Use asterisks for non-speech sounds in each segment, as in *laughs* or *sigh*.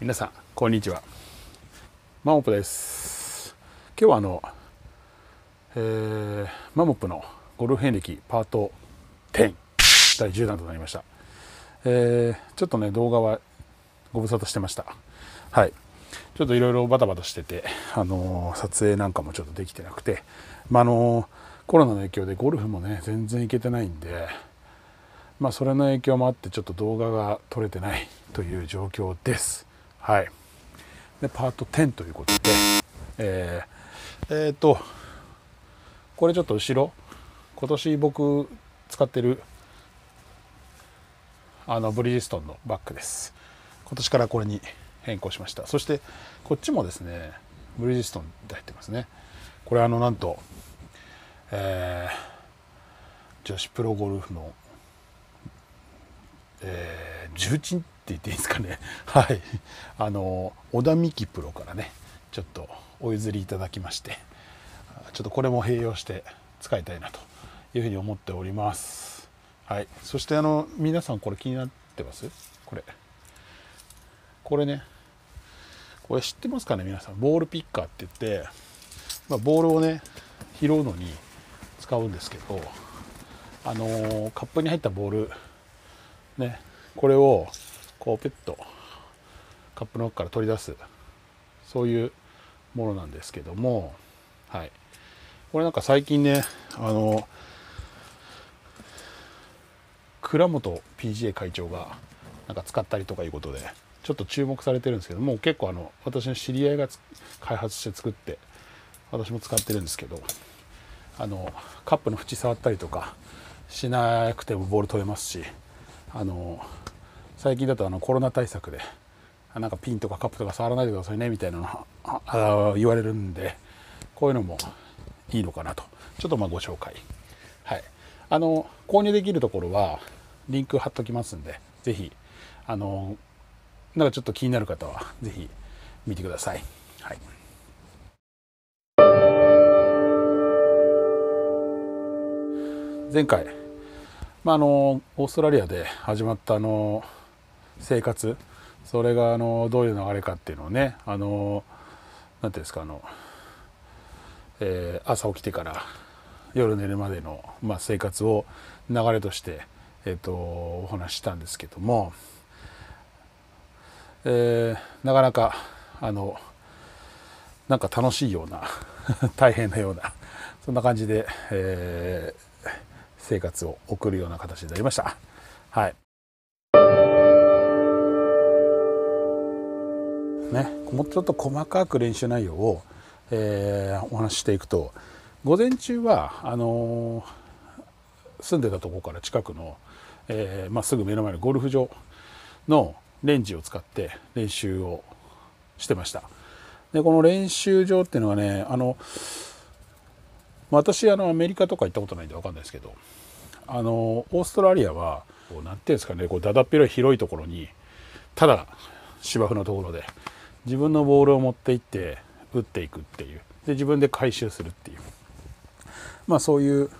皆さんこんにちはマモプです今日はあの、えー、マモプのゴルフ遍歴パート10第10弾となりました、えー、ちょっとね動画はご無沙汰してましたはいちょっといろいろバタバタしてて、あのー、撮影なんかもちょっとできてなくて、まあ、あのー、コロナの影響でゴルフもね全然行けてないんでまあ、それの影響もあってちょっと動画が撮れてないという状況です。はい。で、パート10ということで、えー、えー、と、これちょっと後ろ、今年僕使ってる、あの、ブリヂストンのバッグです。今年からこれに変更しました。そして、こっちもですね、ブリヂストンって入ってますね。これあの、なんと、えー、女子プロゴルフの、えー、重鎮言っていいですかね *laughs* はいあの小田美希プロからねちょっとお譲りいただきましてちょっとこれも併用して使いたいなというふうに思っておりますはいそしてあの皆さんこれ気になってますこれこれねこれ知ってますかね皆さんボールピッカーって言って、まあ、ボールをね拾うのに使うんですけどあのー、カップに入ったボールねこれをこうペットカップの奥から取り出すそういうものなんですけどもはいこれなんか最近ねあの倉本 PGA 会長がなんか使ったりとかいうことでちょっと注目されてるんですけども結構あの私の知り合いが開発して作って私も使ってるんですけどあのカップの縁触ったりとかしなくてもボール取れますしあの最近だとあのコロナ対策でなんかピンとかカップとか触らないでくださいねみたいなの言われるんでこういうのもいいのかなとちょっとまあご紹介はいあの購入できるところはリンク貼っときますんで是非あのなんかちょっと気になる方は是非見てくださいはい前回、まあ、あのオーストラリアで始まったあの生活それがあのどういう流れかっていうのをねあの何ていうんですかあの、えー、朝起きてから夜寝るまでの、まあ、生活を流れとして、えーと、お話ししたんですけども、えー、なかなかあのなんか楽しいような *laughs* 大変なようなそんな感じで、えー、生活を送るような形になりました。はいねもうちょっと細かく練習内容を、えー、お話ししていくと午前中はあのー、住んでたとこから近くの、えー、まあ、すぐ目の前のゴルフ場のレンジを使って練習をしてましたでこの練習場っていうのはねあの私あのアメリカとか行ったことないんで分かんないですけどあのオーストラリアは何ていうんですかねこうだだっ広い広いところにただ芝生のところで自分のボールを持っていって打っていくっていうで自分で回収するっていうまあそういう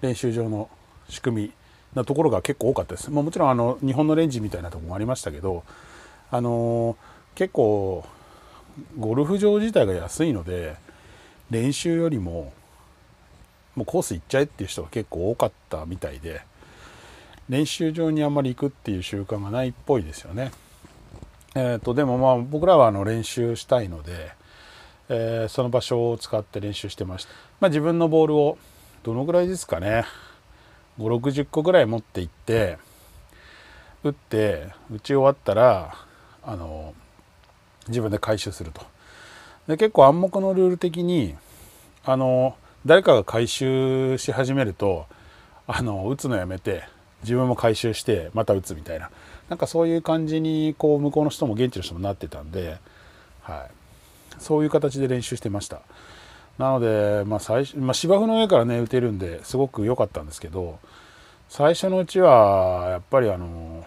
練習場の仕組みなところが結構多かったです、まあ、もちろんあの日本のレンジみたいなところもありましたけど、あのー、結構ゴルフ場自体が安いので練習よりももうコース行っちゃえっていう人が結構多かったみたいで練習場にあんまり行くっていう習慣がないっぽいですよね。えーと、でもまあ僕らはあの練習したいので、えー、その場所を使って練習してました、まあ、自分のボールをどのぐらいですかね560個ぐらい持っていって打って打ち終わったらあの自分で回収するとで結構暗黙のルール的にあの誰かが回収し始めるとあの打つのやめて自分も回収してまた打つみたいななんかそういう感じにこう向こうの人も現地の人もなってたんで、はい、そういう形で練習してました。なので、まあ最初まあ、芝生の上からね打てるんですごく良かったんですけど最初のうちはやっぱりあの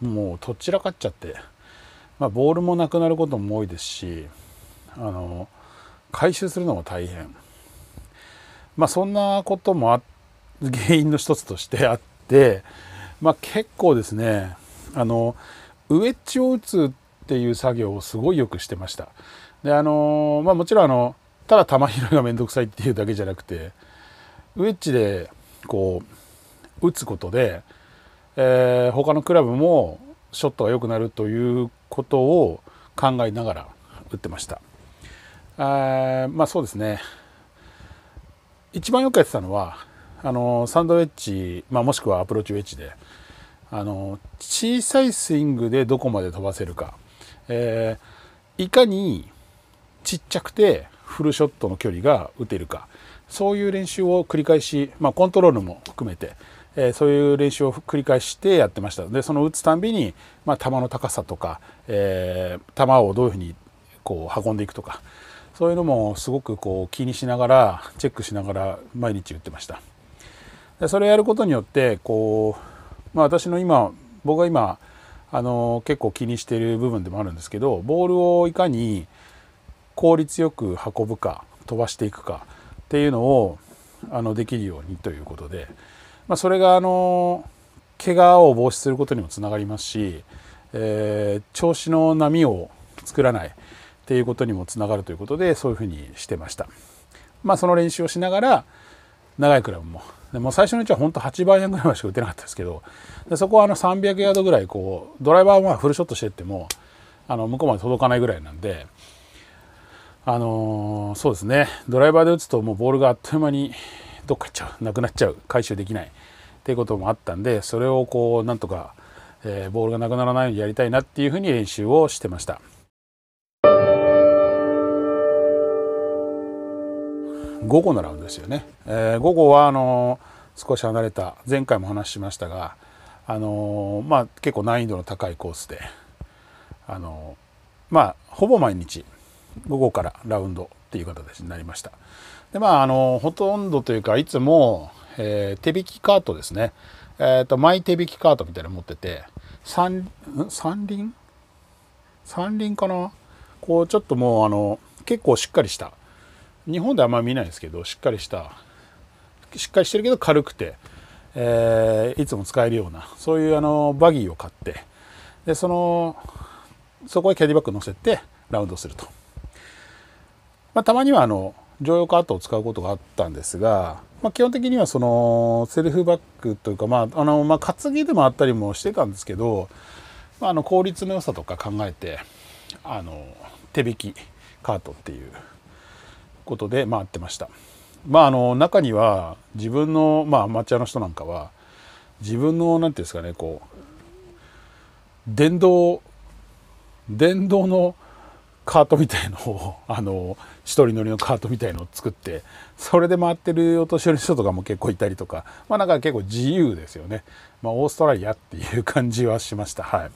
もうとっちらかっちゃって、まあ、ボールもなくなることも多いですしあの回収するのも大変、まあ、そんなことも原因の一つとしてあって、まあ、結構ですねあのウエッジを打つっていう作業をすごいよくしてましたであのまあもちろんあのただ球拾いが面倒くさいっていうだけじゃなくてウエッジでこう打つことで、えー、他のクラブもショットが良くなるということを考えながら打ってましたあまあそうですね一番よくやってたのはあのサンドウェッジ、まあ、もしくはアプローチウェッジであの小さいスイングでどこまで飛ばせるか、えー、いかにちっちゃくてフルショットの距離が打てるかそういう練習を繰り返し、まあ、コントロールも含めて、えー、そういう練習を繰り返してやってましたでその打つたんびに、まあ、球の高さとか、えー、球をどういうふうにこう運んでいくとかそういうのもすごくこう気にしながらチェックしながら毎日打ってましたでそれをやることによってこうまあ、私の今僕が今あの結構気にしてる部分でもあるんですけどボールをいかに効率よく運ぶか飛ばしていくかっていうのをあのできるようにということで、まあ、それがあの怪我を防止することにもつながりますし、えー、調子の波を作らないっていうことにもつながるということでそういうふうにしてました。まあ、その練習をしながら長いクラブもでも最初のうちは本当8番円ぐらいまでしか打てなかったですけどでそこはあの300ヤードぐらいこうドライバーはフルショットしてってもあの向こうまで届かないぐらいなんで、あのー、そうですねドライバーで打つともうボールがあっという間にどっか行っちゃうなくなっちゃう回収できないっていうこともあったんでそれをこうなんとか、えー、ボールがなくならないようにやりたいなっていうふうに練習をしてました。午後のラウンドですよね、えー、午後はあの少し離れた前回も話しましたが、あのまあ、結構難易度の高いコースで、あのまあ、ほぼ毎日午後からラウンドっていう形になりましたでまああのほとんどというかいつも、えー、手引きカートですね、えーと、とマイ手引きカートみたいなの持ってて三三輪三輪かなこうちょっともうあの結構しっかりした日本ではあんまり見ないですけどしっかりしたしっかりしてるけど軽くて、えー、いつも使えるようなそういうあのバギーを買ってでそのそこへキャディバッグ乗せてラウンドすると、まあ、たまにはあの乗用カートを使うことがあったんですが、まあ、基本的にはそのセルフバッグというか、まああのまあ、担ぎでもあったりもしてたんですけど、まあ、あの効率の良さとか考えてあの手引きカートっていうことでまあってました。まああの中には自分のまあアマチュアの人なんかは自分の何ていうんですかねこう電動電動のカートみたいのをあの一人乗りのカートみたいのを作ってそれで回ってるお年寄りの人とかも結構いたりとかまあなんか結構自由ですよね、まあ、オーストラリアっていう感じはしましたはい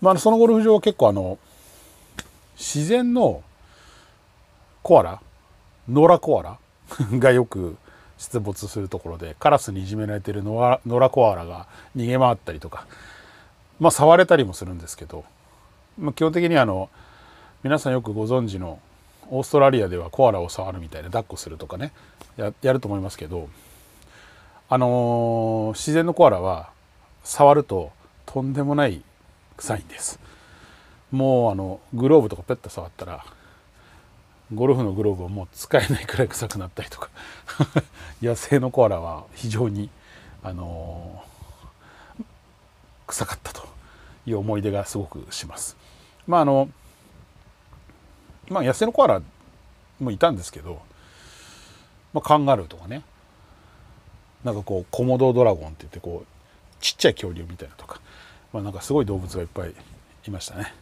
まあそのゴルフ場は結構あの自然のコアラノラコアラ *laughs* がよく出没するところでカラスにいじめられてるノラコアラが逃げ回ったりとかまあ触れたりもするんですけど、まあ、基本的にあの皆さんよくご存知のオーストラリアではコアラを触るみたいな抱っこするとかねやると思いますけどあのー、自然のコアラは触るととんでもない臭いんですもうあのグローブとかペット触ったらゴルフのグローブをもう使えないくらい臭くなったりとか *laughs* 野生のコアラは非常に、あのー、臭かったという思い出がすごくします。まああのまあ、野生のコアラもいたんですけど、まあ、カンガルーとかねなんかこうコモドドラゴンって言ってこうちっちゃい恐竜みたいなとか、まあ、なんかすごい動物がいっぱいいましたね。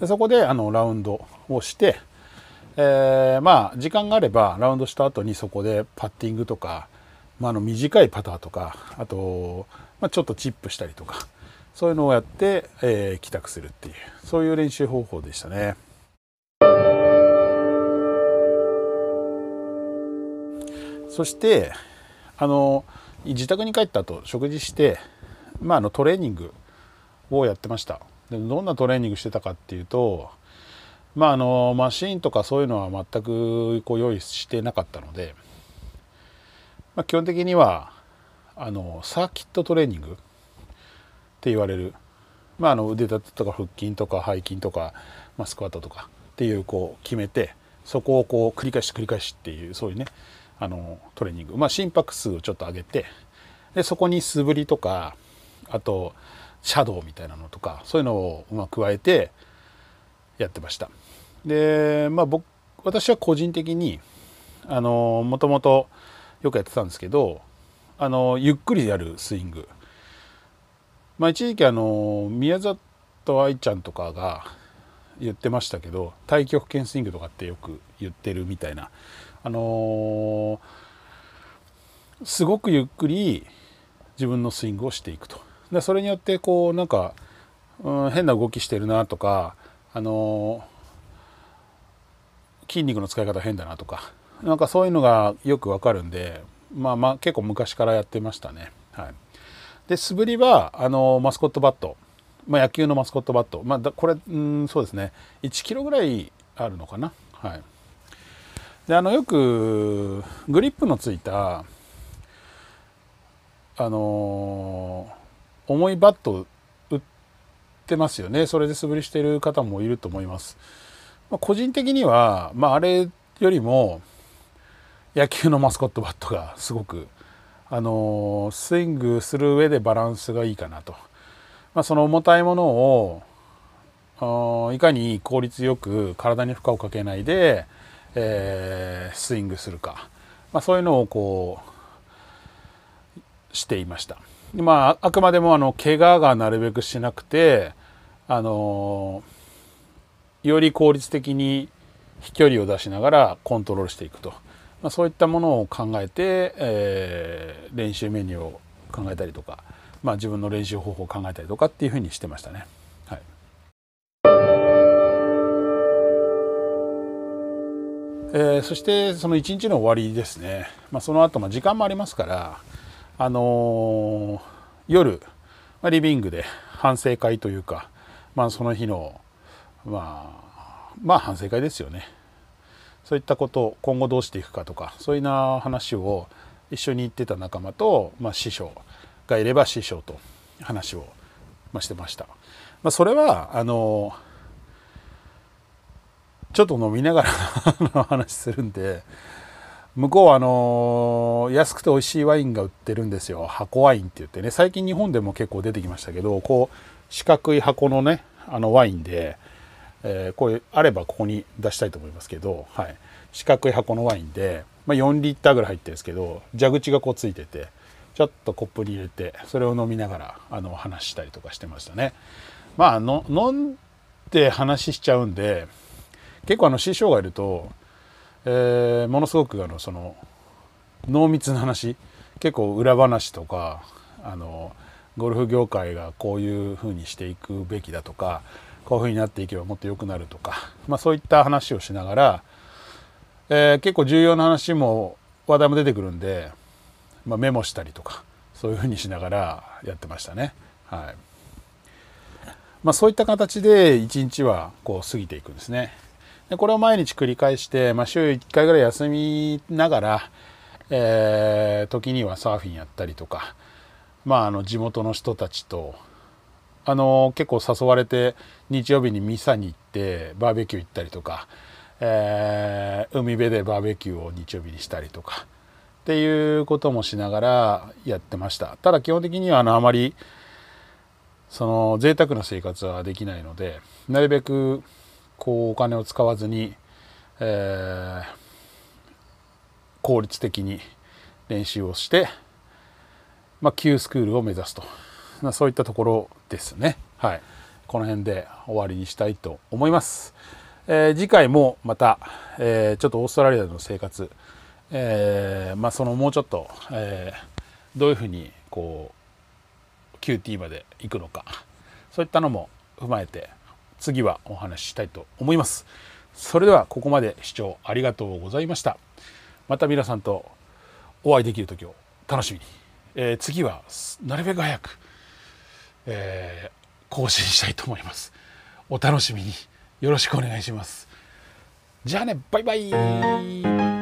でそこであのラウンドをしてえー、まあ時間があればラウンドした後にそこでパッティングとか、まあ、あの短いパターとかあと、まあ、ちょっとチップしたりとかそういうのをやって、えー、帰宅するっていうそういう練習方法でしたね。そしてあの自宅に帰った後食事して、まあ、あのトレーニングをやってましたでどんなトレーニングしてたかっていうとまああのマシンとかそういうのは全くこう用意してなかったので、まあ、基本的にはあのサーキットトレーニングって言われる、まあ、あの腕立てとか腹筋とか背筋とか、まあ、スクワットとかっていうこう決めてそこをこう繰り返し繰り返しっていうそういうねあのトレーニング、まあ、心拍数をちょっと上げてでそこに素振りとかあとシャドウみたいなのとかそういうのをま加えてやってました。で、まあ、僕私は個人的にあのもともとよくやってたんですけどあのゆっくりやるスイング、まあ、一時期あの宮里愛ちゃんとかが言ってましたけど太極拳スイングとかってよく言ってるみたいなあのー、すごくゆっくり自分のスイングをしていくとでそれによってこうなんか、うん、変な動きしてるなとかあのー筋肉の使い方変だなとかなんかそういうのがよくわかるんで、まあ、まあ結構昔からやってましたね。はい、で素振りはあのマスコットバット、まあ、野球のマスコットバット、まあ、これうんそうですね1キロぐらいあるのかな。はい、であのよくグリップのついたあの重いバット売ってますよねそれで素振りしてる方もいると思います。まあ、個人的には、まあ、あれよりも野球のマスコットバットがすごく、あのー、スイングする上でバランスがいいかなと、まあ、その重たいものをいかに効率よく体に負荷をかけないで、えー、スイングするか、まあ、そういうのをこうしていました。まあ、あくまでもあの怪我がなるべくしなくて、あのーより効率的に飛距離を出しながらコントロールしていくと、まあ、そういったものを考えて、えー、練習メニューを考えたりとか、まあ、自分の練習方法を考えたりとかっていうふうにしてましたね。はい、えー、そしてその一日の終わりですね、まあ、その後ま時間もありますから、あのー、夜、まあ、リビングで反省会というか、まあ、その日のまあ、まあ反省会ですよね。そういったことを今後どうしていくかとかそういうな話を一緒に行ってた仲間と、まあ、師匠がいれば師匠と話を、ましてました。まあ、それはあのちょっと飲みながらの *laughs* 話するんで向こうはあの安くて美味しいワインが売ってるんですよ箱ワインって言ってね最近日本でも結構出てきましたけどこう四角い箱のねあのワインでえー、これあればここに出したいと思いますけど、はい、四角い箱のワインで、まあ、4リッターぐらい入ってるんですけど蛇口がこうついててちょっとコップに入れてそれを飲みながらあの話したりとかしてましたね。まあの飲んで話しちゃうんで結構あの師匠がいると、えー、ものすごくあのその濃密な話結構裏話とかあのゴルフ業界がこういうふうにしていくべきだとかこういうふうになっていけばもっと良くなるとか、まあ、そういった話をしながら、えー、結構重要な話も話題も出てくるんで、まあ、メモしたりとかそういうふうにしながらやってましたね。はいまあ、そういった形で一日はこう過ぎていくんですね。でこれを毎日繰り返して、まあ、週1回ぐらい休みながら、えー、時にはサーフィンやったりとか、まあ、あの地元の人たちとあの結構誘われて日曜日にミサに行ってバーベキュー行ったりとか、えー、海辺でバーベキューを日曜日にしたりとかっていうこともしながらやってましたただ基本的にはあのあまりその贅沢な生活はできないのでなるべくこうお金を使わずに、えー、効率的に練習をして、まあ、Q スクールを目指すと。そういったところですね。はい、この辺で終わりにしたいと思います。えー、次回もまた、えー、ちょっとオーストラリアでの生活、えー、まあ、そのもうちょっと、えどういうふうにこう QT まで行くのかそういったのも踏まえて次はお話ししたいと思います。それではここまで視聴ありがとうございました。また皆さんとお会いできる時を楽しみに。え次はなるべく早くえー、更新したいと思いますお楽しみによろしくお願いしますじゃあねバイバイ